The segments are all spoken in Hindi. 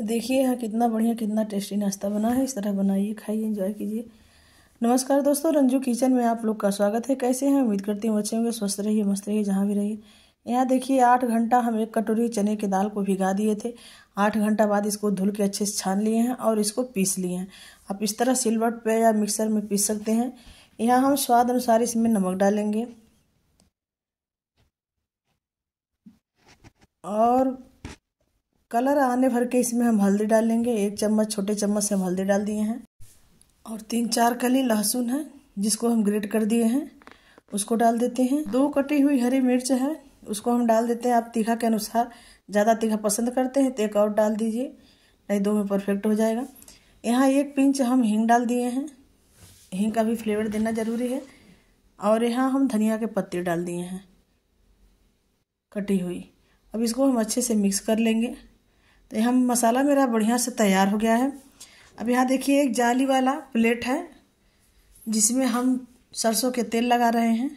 देखिए यहाँ कितना बढ़िया कितना टेस्टी नाश्ता बना है इस तरह बनाइए खाइए एंजॉय कीजिए नमस्कार दोस्तों रंजू किचन में आप लोग का स्वागत है कैसे हैं उम्मीद करती हूँ बच्चे होंगे स्वस्थ रहिए मस्त रहिए जहाँ भी रहिए यहाँ देखिए आठ घंटा हम एक कटोरी चने के दाल को भिगा दिए थे आठ घंटा बाद इसको धुल के अच्छे से छान लिए हैं और इसको पीस लिए हैं आप इस तरह सिल्वर पे या मिक्सर में पीस सकते हैं यहाँ हम स्वाद अनुसार इसमें नमक डालेंगे और कलर आने भर के इसमें हम हल्दी डाल लेंगे एक चम्मच छोटे चम्मच से हम हल्दी डाल दिए हैं और तीन चार कली लहसुन है जिसको हम ग्रेट कर दिए हैं उसको डाल देते हैं दो कटी हुई हरी मिर्च है उसको हम डाल देते हैं आप तीखा के अनुसार ज़्यादा तीखा पसंद करते हैं तो एक और डाल दीजिए नहीं दो में परफेक्ट हो जाएगा यहाँ एक पिंच हम हींग डाल दिए हैं हींग का भी फ्लेवर देना ज़रूरी है और यहाँ हम धनिया के पत्ते डाल दिए हैं कटी हुई अब इसको हम अच्छे से मिक्स कर लेंगे तो हम मसाला मेरा बढ़िया से तैयार हो गया है अब यहाँ देखिए एक जाली वाला प्लेट है जिसमें हम सरसों के तेल लगा रहे हैं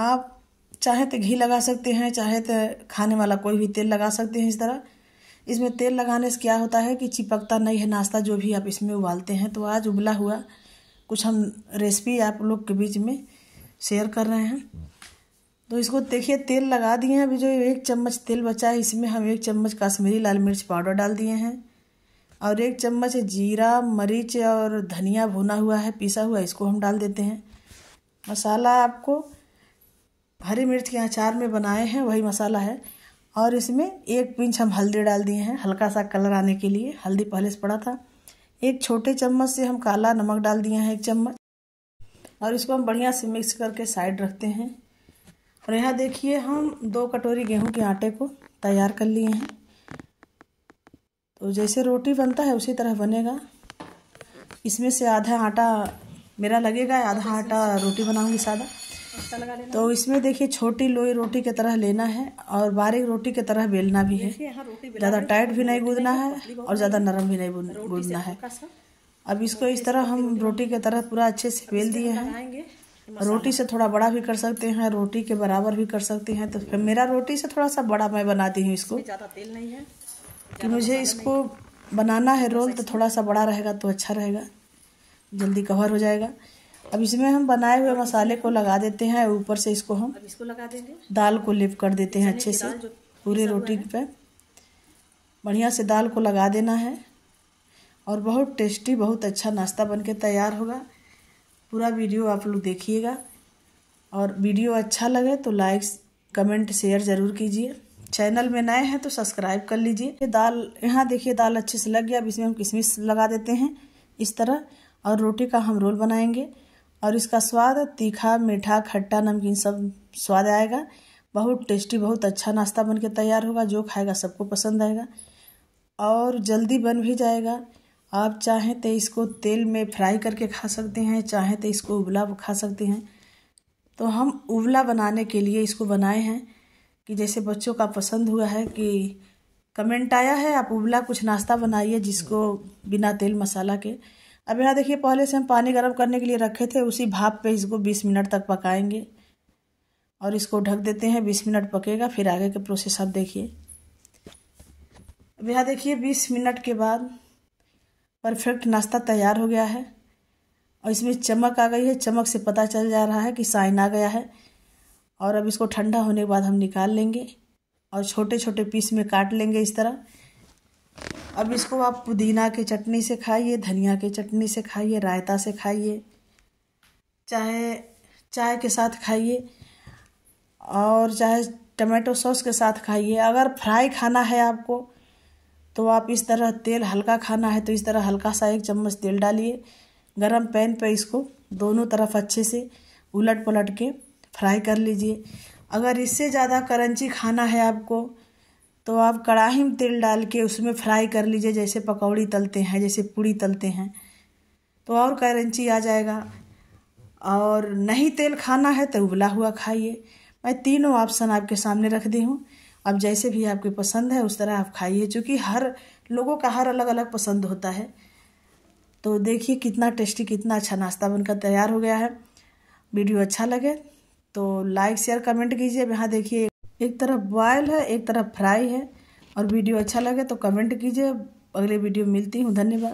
आप चाहे तो घी लगा सकते हैं चाहे तो खाने वाला कोई भी तेल लगा सकते हैं इस तरह इसमें तेल लगाने से क्या होता है कि चिपकता नहीं है नाश्ता जो भी आप इसमें उबालते हैं तो आज उबला हुआ कुछ हम रेसिपी आप लोग के बीच में शेयर कर रहे हैं तो इसको देखिए तेल लगा दिए हैं अभी जो एक चम्मच तेल बचा है इसमें हम एक चम्मच कश्मीरी लाल मिर्च पाउडर डाल दिए हैं और एक चम्मच जीरा मरीच और धनिया भुना हुआ है पिसा हुआ इसको हम डाल देते हैं मसाला आपको हरी मिर्च के अचार में बनाए हैं वही मसाला है और इसमें एक पिंच हम हल्दी डाल दिए हैं हल्का सा कलर आने के लिए हल्दी पहले से पड़ा था एक छोटे चम्मच से हम काला नमक डाल दिए हैं एक चम्मच और इसको हम बढ़िया से मिक्स करके साइड रखते हैं और यहाँ देखिए हम दो कटोरी गेहूं के आटे को तैयार कर लिए हैं तो जैसे रोटी बनता है उसी तरह बनेगा इसमें से आधा आटा मेरा लगेगा आधा आटा रोटी बनाऊंगी सादा तो इसमें देखिए छोटी लोई रोटी की तरह लेना है और बारीक रोटी की तरह बेलना भी है ज़्यादा टाइट भी नहीं गूंदना है और ज़्यादा नरम भी नहीं गूंदना है अब इसको तो इस तरह हम रोटी की तरह पूरा अच्छे से बेल दिए हैं रोटी से थोड़ा बड़ा भी कर सकते हैं रोटी के बराबर भी कर सकते हैं तो फिर मेरा रोटी से थोड़ा सा बड़ा मैं बनाती हूँ इसको ज़्यादा तेल नहीं है कि मुझे इसको बनाना है रोल तो थोड़ा सा बड़ा रहेगा तो अच्छा रहेगा जल्दी कवर हो जाएगा अब इसमें हम बनाए हुए मसाले को लगा देते हैं ऊपर से इसको हम इसको लगा देंगे दाल को लिप कर देते हैं अच्छे से पूरे रोटी पे बढ़िया से दाल को लगा देना है और बहुत टेस्टी बहुत अच्छा नाश्ता बनके तैयार होगा पूरा वीडियो आप लोग देखिएगा और वीडियो अच्छा लगे तो लाइक कमेंट शेयर ज़रूर कीजिए चैनल में नए हैं तो सब्सक्राइब कर लीजिए दाल यहाँ देखिए दाल अच्छे से लग गया अब इसमें हम किशमिश लगा देते हैं इस तरह और रोटी का हम रोल बनाएंगे और इसका स्वाद तीखा मीठा खट्टा नमकीन सब स्वाद आएगा बहुत टेस्टी बहुत अच्छा नाश्ता बन के तैयार होगा जो खाएगा सबको पसंद आएगा और जल्दी बन भी जाएगा आप चाहें तो इसको तेल में फ्राई करके खा सकते हैं चाहें तो इसको उबला खा सकते हैं तो हम उबला बनाने के लिए इसको बनाए हैं कि जैसे बच्चों का पसंद हुआ है कि कमेंट आया है आप उबला कुछ नाश्ता बनाइए जिसको बिना तेल मसाला के अब यहाँ देखिए पहले से हम पानी गर्म करने के लिए रखे थे उसी भाप पे इसको 20 मिनट तक पकाएंगे और इसको ढक देते हैं 20 मिनट पकेगा फिर आगे के प्रोसेस आप देखिए अब यहाँ देखिए 20 मिनट के बाद परफेक्ट नाश्ता तैयार हो गया है और इसमें चमक आ गई है चमक से पता चल जा रहा है कि साइन आ गया है और अब इसको ठंडा होने के बाद हम निकाल लेंगे और छोटे छोटे पीस में काट लेंगे इस तरह अब इसको आप पुदीना के चटनी से खाइए धनिया के चटनी से खाइए रायता से खाइए चाहे चाय के साथ खाइए और चाहे टमाटो सॉस के साथ खाइए अगर फ्राई खाना है आपको तो आप इस तरह तेल हल्का खाना है तो इस तरह हल्का सा एक चम्मच तेल डालिए गरम पैन पे इसको दोनों तरफ अच्छे से उलट पलट के फ्राई कर लीजिए अगर इससे ज़्यादा करंची खाना है आपको तो आप कड़ाही में तेल डाल के उसमें फ्राई कर लीजिए जैसे पकौड़ी तलते हैं जैसे पूड़ी तलते हैं तो और करंची आ जाएगा और नहीं तेल खाना है तो उबला हुआ खाइए मैं तीनों ऑप्शन आपके सामने रख दी हूँ अब जैसे भी आपकी पसंद है उस तरह आप खाइए चूँकि हर लोगों का हर अलग अलग पसंद होता है तो देखिए कितना टेस्टी कितना अच्छा नाश्ता बनकर तैयार हो गया है वीडियो अच्छा लगे तो लाइक शेयर कमेंट कीजिए यहाँ देखिए एक तरफ बॉयल है एक तरफ फ्राई है और वीडियो अच्छा लगे तो कमेंट कीजिए अगले वीडियो मिलती हूँ धन्यवाद